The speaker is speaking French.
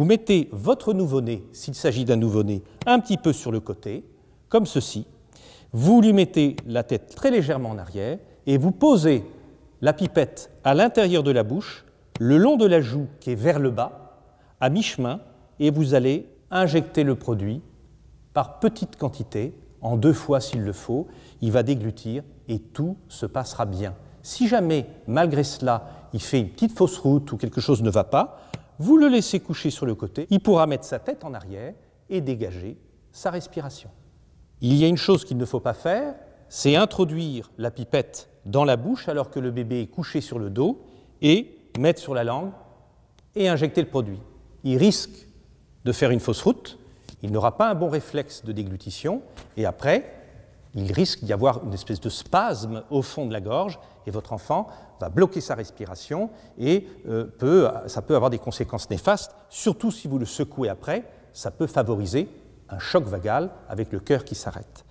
vous mettez votre nouveau-né, s'il s'agit d'un nouveau-né, un petit peu sur le côté, comme ceci. Vous lui mettez la tête très légèrement en arrière et vous posez la pipette à l'intérieur de la bouche, le long de la joue qui est vers le bas, à mi-chemin, et vous allez injecter le produit par petite quantité, en deux fois s'il le faut. Il va déglutir et tout se passera bien. Si jamais, malgré cela, il fait une petite fausse route ou quelque chose ne va pas, vous le laissez coucher sur le côté, il pourra mettre sa tête en arrière et dégager sa respiration. Il y a une chose qu'il ne faut pas faire, c'est introduire la pipette dans la bouche alors que le bébé est couché sur le dos et mettre sur la langue et injecter le produit. Il risque de faire une fausse route, il n'aura pas un bon réflexe de déglutition et après, il risque d'y avoir une espèce de spasme au fond de la gorge et votre enfant va bloquer sa respiration et euh, peut, ça peut avoir des conséquences néfastes, surtout si vous le secouez après, ça peut favoriser un choc vagal avec le cœur qui s'arrête.